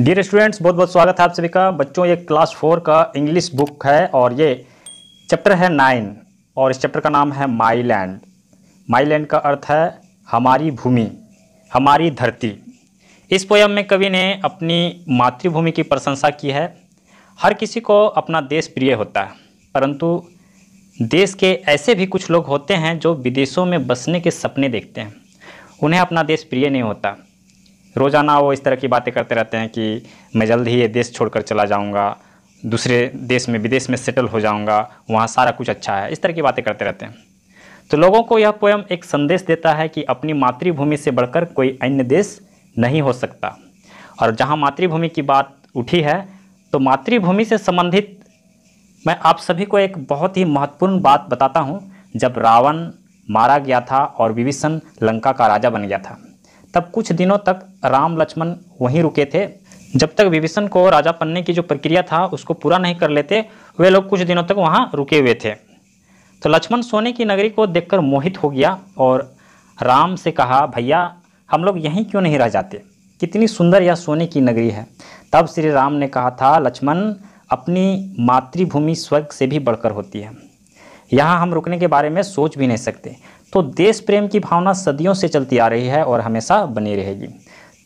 Dear students बहुत बहुत स्वागत है आप सभी का बच्चों ये क्लास फोर का इंग्लिश बुक है और ये चैप्टर है नाइन और इस चैप्टर का नाम है माई लैंड माई लैंड का अर्थ है हमारी भूमि हमारी धरती इस पोयम में कवि ने अपनी मातृभूमि की प्रशंसा की है हर किसी को अपना देश प्रिय होता है परंतु देश के ऐसे भी कुछ लोग होते हैं जो विदेशों में बसने के सपने देखते हैं उन्हें अपना देश प्रिय नहीं होता रोज़ाना वो इस तरह की बातें करते रहते हैं कि मैं जल्द ही ये देश छोड़कर चला जाऊँगा दूसरे देश में विदेश में सेटल हो जाऊँगा वहाँ सारा कुछ अच्छा है इस तरह की बातें करते रहते हैं तो लोगों को यह पोएम एक संदेश देता है कि अपनी मातृभूमि से बढ़कर कोई अन्य देश नहीं हो सकता और जहाँ मातृभूमि की बात उठी है तो मातृभूमि से संबंधित मैं आप सभी को एक बहुत ही महत्वपूर्ण बात बताता हूँ जब रावण मारा गया था और विभीषण लंका का राजा बन गया था तब कुछ दिनों तक राम लक्ष्मण वहीं रुके थे जब तक विभीषण को राजा बनने की जो प्रक्रिया था उसको पूरा नहीं कर लेते वे लोग कुछ दिनों तक वहाँ रुके हुए थे तो लक्ष्मण सोने की नगरी को देखकर मोहित हो गया और राम से कहा भैया हम लोग यहीं क्यों नहीं रह जाते कितनी सुंदर यह सोने की नगरी है तब श्री राम ने कहा था लक्ष्मण अपनी मातृभूमि स्वर्ग से भी बढ़कर होती है यहाँ हम रुकने के बारे में सोच भी नहीं सकते तो देश प्रेम की भावना सदियों से चलती आ रही है और हमेशा बनी रहेगी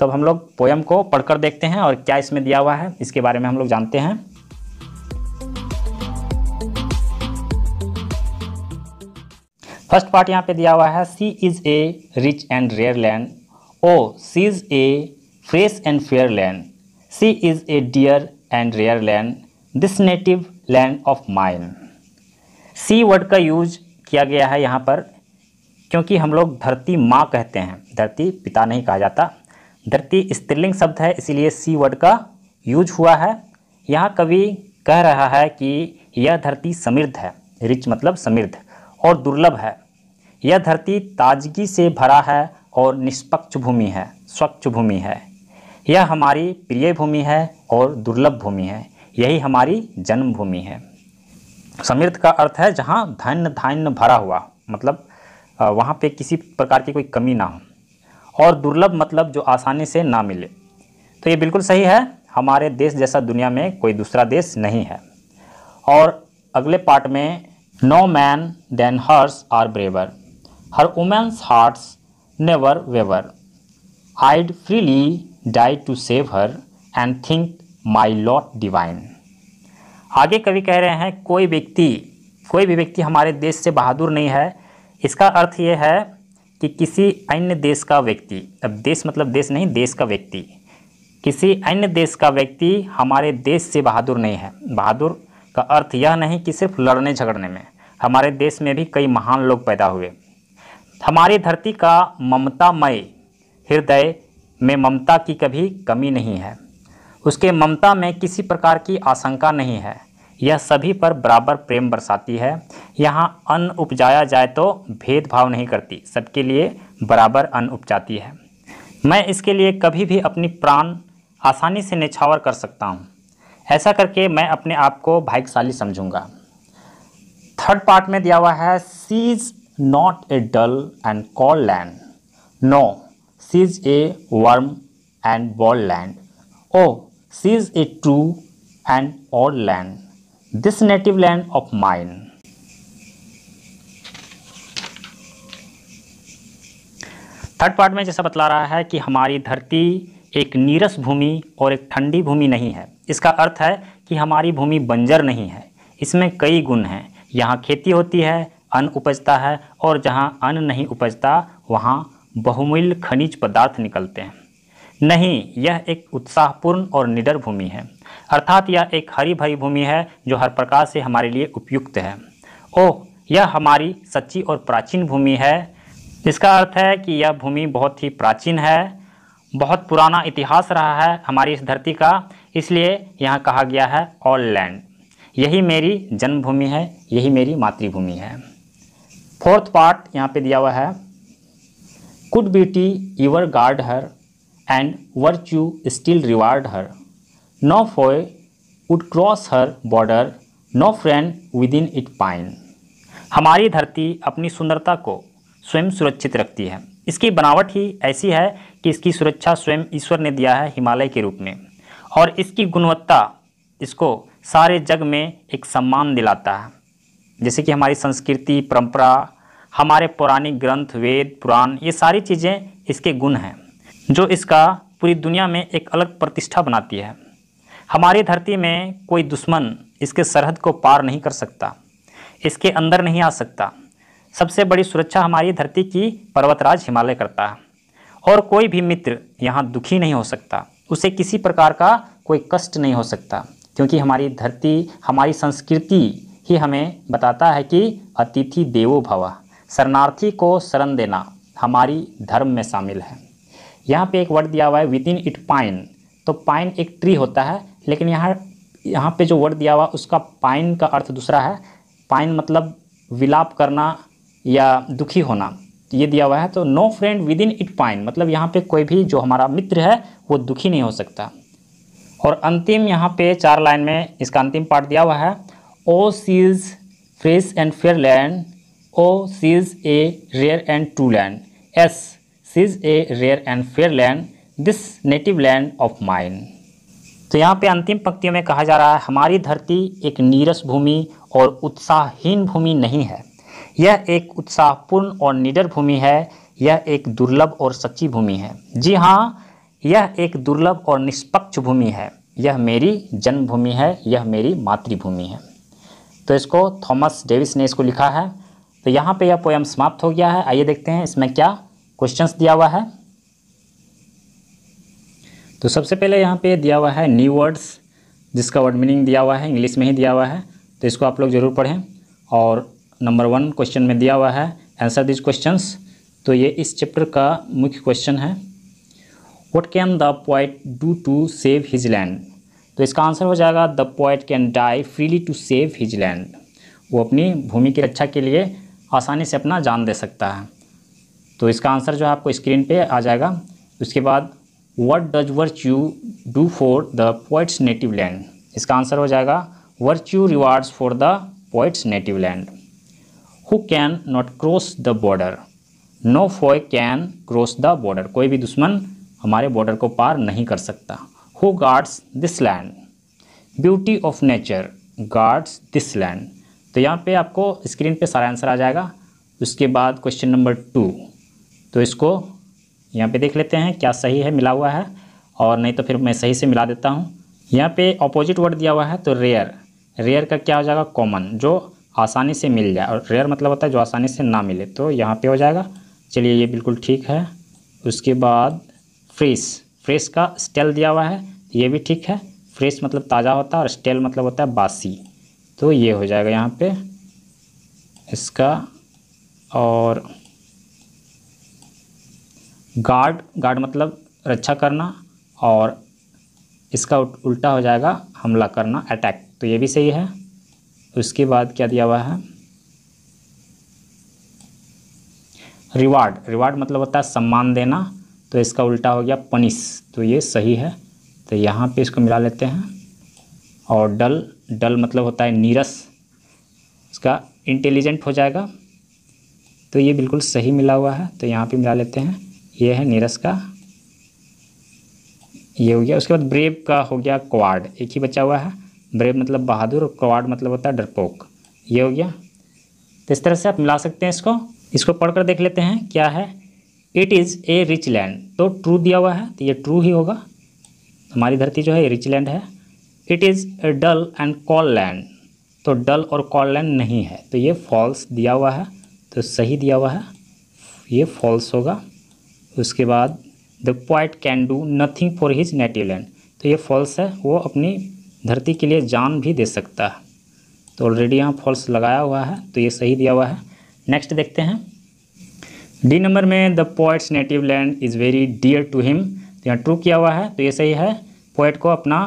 तब हम लोग पोयम को पढ़कर देखते हैं और क्या इसमें दिया हुआ है इसके बारे में हम लोग जानते हैं फर्स्ट पार्ट यहाँ पे दिया हुआ है sea is a rich and rare land O sea is a fresh and fair land sea is a dear and rare land this native land of mind sea word का use किया गया है यहाँ पर क्योंकि हम लोग धरती माँ कहते हैं धरती पिता नहीं कहा जाता धरती स्त्रीलिंग शब्द है इसीलिए सी वर्ड का यूज हुआ है यहाँ कवि कह रहा है कि यह धरती समृद्ध है रिच मतलब समृद्ध और दुर्लभ है यह धरती ताजगी से भरा है और निष्पक्ष भूमि है स्वच्छ भूमि है यह हमारी प्रिय भूमि है और दुर्लभ भूमि है यही हमारी जन्मभूमि है समृद्ध का अर्थ है जहाँ धन धान्य भरा हुआ मतलब वहाँ पे किसी प्रकार की कोई कमी ना हो और दुर्लभ मतलब जो आसानी से ना मिले तो ये बिल्कुल सही है हमारे देश जैसा दुनिया में कोई दूसरा देश नहीं है और अगले पार्ट में no man then hers are braver her women's hearts never waver I'd freely die to save her and think my lot divine आगे कवि कह रहे हैं कोई व्यक्ति कोई भी व्यक्ति हमारे देश से बहादुर नहीं है इसका अर्थ ये है कि किसी अन्य देश का व्यक्ति अब देश मतलब देश नहीं देश का व्यक्ति किसी अन्य देश का व्यक्ति हमारे देश से बहादुर नहीं है बहादुर का अर्थ यह नहीं कि सिर्फ लड़ने झगड़ने में हमारे देश में भी कई महान लोग पैदा हुए हमारी धरती का ममतामय हृदय में ममता की कभी कमी नहीं है उसके ममता में किसी प्रकार की आशंका नहीं है यह सभी पर बराबर प्रेम बरसाती है यहाँ अन्न उपजाया जाए तो भेदभाव नहीं करती सबके लिए बराबर अन्न उपजाती है मैं इसके लिए कभी भी अपनी प्राण आसानी से निछावर कर सकता हूँ ऐसा करके मैं अपने आप को भाग्यशाली समझूंगा थर्ड पार्ट में दिया हुआ है sea is not a dull and cold land no sea is a warm and bold land O sees a true and all land, this native land of mine. Third part में जैसा बतला रहा है कि हमारी धरती एक नीरस भूमि और एक ठंडी भूमि नहीं है इसका अर्थ है कि हमारी भूमि बंजर नहीं है इसमें कई गुण हैं यहाँ खेती होती है अन्न उपजता है और जहाँ अन्न नहीं उपजता वहाँ बहुमूल्य खनिज पदार्थ निकलते हैं नहीं यह एक उत्साहपूर्ण और निडर भूमि है अर्थात यह एक हरी भरी भूमि है जो हर प्रकार से हमारे लिए उपयुक्त है ओह यह हमारी सच्ची और प्राचीन भूमि है इसका अर्थ है कि यह भूमि बहुत ही प्राचीन है बहुत पुराना इतिहास रहा है हमारी इस धरती का इसलिए यहाँ कहा गया है ऑल लैंड यही मेरी जन्मभूमि है यही मेरी मातृभूमि है फोर्थ पार्ट यहाँ पे दिया हुआ है could beauty your guard her and virtue still reward her no foe would cross her border no friend within it pine हमारी धरती अपनी सुंदरता को स्वयं सुरक्षित रखती है इसकी बनावट ही ऐसी है कि इसकी सुरक्षा स्वयं ईश्वर ने दिया है हिमालय के रूप में और इसकी गुणवत्ता इसको सारे जग में एक सम्मान दिलाता है जैसे कि हमारी संस्कृति परंपरा हमारे पौराणिक ग्रंथ वेद पुराण ये सारी चीज़ें इसके गुण हैं जो इसका पूरी दुनिया में एक अलग प्रतिष्ठा बनाती है हमारी धरती में कोई दुश्मन इसके सरहद को पार नहीं कर सकता इसके अंदर नहीं आ सकता सबसे बड़ी सुरक्षा हमारी धरती की पर्वतराज हिमालय करता है और कोई भी मित्र यहाँ दुखी नहीं हो सकता उसे किसी प्रकार का कोई कष्ट नहीं हो सकता क्योंकि हमारी धरती हमारी संस्कृति ही हमें बताता है कि अतिथि देवो भवा शरणार्थी को शरण देना हमारी धर्म में शामिल है यहाँ पे एक वर्ड दिया हुआ है विद इन इट पाइन तो पाइन एक ट्री होता है लेकिन यहाँ यहाँ पे जो वर्ड दिया हुआ उसका पाइन का अर्थ दूसरा है पाइन मतलब विलाप करना या दुखी होना ये दिया हुआ है तो no friend within it pine मतलब यहाँ पे कोई भी जो हमारा मित्र है वो दुखी नहीं हो सकता और अंतिम यहाँ पे चार लाइन में इसका अंतिम पार्ट दिया हुआ है O sees fresh and fair land O sees a rare and true land S sees a rare and fair land this native land of mine तो यहाँ पे अंतिम पंक्तियों में कहा जा रहा है हमारी धरती एक नीरस भूमि और उत्साहहीन भूमि नहीं है यह एक उत्साहपूर्ण और निडर भूमि है यह एक दुर्लभ और सच्ची भूमि है जी हाँ यह एक दुर्लभ और निष्पक्ष भूमि है यह मेरी जन्मभूमि है यह मेरी मातृभूमि है तो इसको थॉमस डेविस ने इसको लिखा है तो यहाँ पे यह पोएम समाप्त हो गया है आइए देखते हैं इसमें क्या क्वेश्चंस दिया हुआ है तो सबसे पहले यहाँ पे दिया हुआ है न्यू वर्ड्स जिसका वर्ड मीनिंग दिया हुआ है इंग्लिश में ही दिया हुआ है तो इसको आप लोग ज़रूर पढ़ें और नंबर वन क्वेश्चन में दिया हुआ है आंसर दिज क्वेश्चंस तो ये इस चैप्टर का मुख्य क्वेश्चन है what can the poet do to save his land तो इसका आंसर हो जाएगा the poet can die freely to save his land वो अपनी भूमि की रक्षा के लिए आसानी से अपना जान दे सकता है तो इसका आंसर जो है आपको स्क्रीन पे आ जाएगा उसके बाद what does virtue do for the poet's native land इसका आंसर हो जाएगा virtue rewards for the poet's native land who can not cross the border no foe can cross the border कोई भी दुश्मन हमारे border को पार नहीं कर सकता who guards this land beauty of nature guards this land तो यहाँ पे आपको स्क्रीन पे सारा आंसर आ जाएगा उसके बाद क्वेश्चन नंबर टू तो इसको यहाँ पे देख लेते हैं क्या सही है मिला हुआ है और नहीं तो फिर मैं सही से मिला देता हूँ यहाँ पे ऑपोजिट वर्ड दिया हुआ है तो रेयर रेयर का क्या हो जाएगा कॉमन जो आसानी से मिल जाए और रेयर मतलब होता है जो आसानी से ना मिले तो यहाँ पे हो जाएगा चलिए ये बिल्कुल ठीक है उसके बाद फ्रेश फ्रेश का स्टेल दिया हुआ है ये भी ठीक है फ्रेश मतलब ताज़ा होता है और स्टेल मतलब होता है बासी तो ये हो जाएगा यहाँ पर इसका और गार्ड गार्ड मतलब रक्षा करना और इसका उल्टा हो जाएगा हमला करना अटैक तो ये भी सही है उसके बाद क्या दिया हुआ है रिवार्ड रिवार्ड मतलब होता है सम्मान देना तो इसका उल्टा हो गया पनिश तो ये सही है तो यहाँ पे इसको मिला लेते हैं और डल डल मतलब होता है नीरस इसका इंटेलिजेंट हो जाएगा तो ये बिल्कुल सही मिला हुआ है तो यहाँ पे मिला लेते हैं ये है नीरस का ये हो गया उसके बाद ब्रेव का हो गया क्वाड एक ही बचा हुआ है ब्रेव मतलब बहादुर और क्वाड मतलब होता है डरपोक ये हो गया तो इस तरह से आप मिला सकते हैं इसको इसको पढ़कर देख लेते हैं क्या है it is a rich land तो ट्रू दिया हुआ है तो ये ट्रू ही होगा हमारी धरती जो है ये रिच लैंड है it is a dull and cold land तो डल और कॉल लैंड नहीं है तो ये फॉल्स दिया हुआ है तो सही दिया हुआ है ये फॉल्स होगा उसके बाद the poet can do nothing for his native land तो ये फॉल्स है वो अपनी धरती के लिए जान भी दे सकता है तो ऑलरेडी यहाँ फॉल्स लगाया हुआ है तो ये सही दिया हुआ है नेक्स्ट देखते हैं डी नंबर में the poet's native land is very dear to him तो यहाँ ट्रू किया हुआ है तो ये सही है पोइट को अपना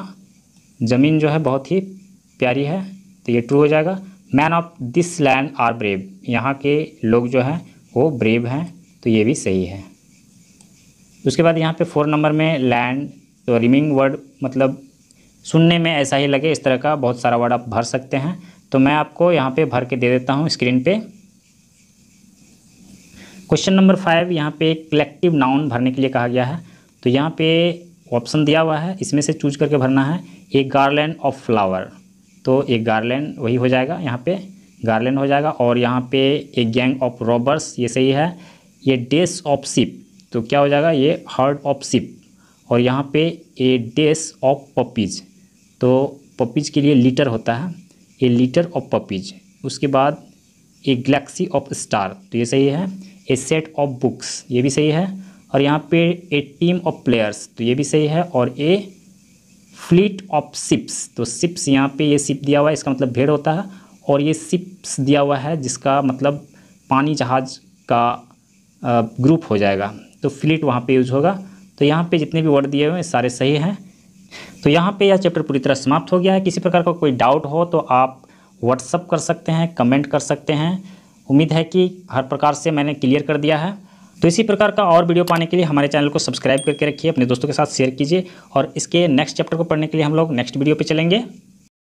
ज़मीन जो है बहुत ही प्यारी है तो ये ट्रू हो जाएगा man of this land are brave यहाँ के लोग जो हैं वो ब्रेव हैं तो ये भी सही है उसके बाद यहाँ पे फोर नंबर में लैंड तो रिमिंग वर्ड मतलब सुनने में ऐसा ही लगे इस तरह का बहुत सारा वर्ड आप भर सकते हैं तो मैं आपको यहाँ पे भर के दे देता हूँ स्क्रीन पे क्वेश्चन नंबर फाइव यहाँ पे कलेक्टिव नाउन भरने के लिए कहा गया है तो यहाँ पे ऑप्शन दिया हुआ है इसमें से चूज करके भरना है ए गार्लैंड ऑफ फ्लावर तो एक गार्लैंड वही हो जाएगा यहाँ पे गार्लैंड हो जाएगा और यहाँ पे ए गैंग ऑफ रॉबर्स ये सही है ये डेस ऑफ शिप तो क्या हो जाएगा ये हर्ड ऑफ सिप और यहाँ पे ए डेस ऑफ पपीज तो पपीज के लिए लीटर होता है ए लीटर ऑफ पपीज उसके बाद ए गलेक्सी ऑफ स्टार तो ये सही है ए सेट ऑफ बुक्स ये भी सही है और यहाँ पे ए टीम ऑफ प्लेयर्स तो ये भी सही है और ए फ्लीट ऑफ सिप्स तो सिप्स यहाँ पे ये सिप दिया हुआ है इसका मतलब भेड़ होता है और ये सिप्स दिया हुआ है जिसका मतलब पानी जहाज का ग्रुप हो जाएगा तो फ्लिट वहाँ पे यूज होगा तो यहाँ पे जितने भी वर्ड दिए हुए हैं सारे सही हैं तो यहाँ पे यह चैप्टर पूरी तरह समाप्त हो गया है किसी प्रकार का कोई डाउट हो तो आप व्हाट्सअप कर सकते हैं कमेंट कर सकते हैं उम्मीद है कि हर प्रकार से मैंने क्लियर कर दिया है तो इसी प्रकार का और वीडियो पाने के लिए हमारे चैनल को सब्सक्राइब करके रखिए अपने दोस्तों के साथ शेयर कीजिए और इसके नेक्स्ट चैप्टर को पढ़ने के लिए हम लोग नेक्स्ट वीडियो पर चलेंगे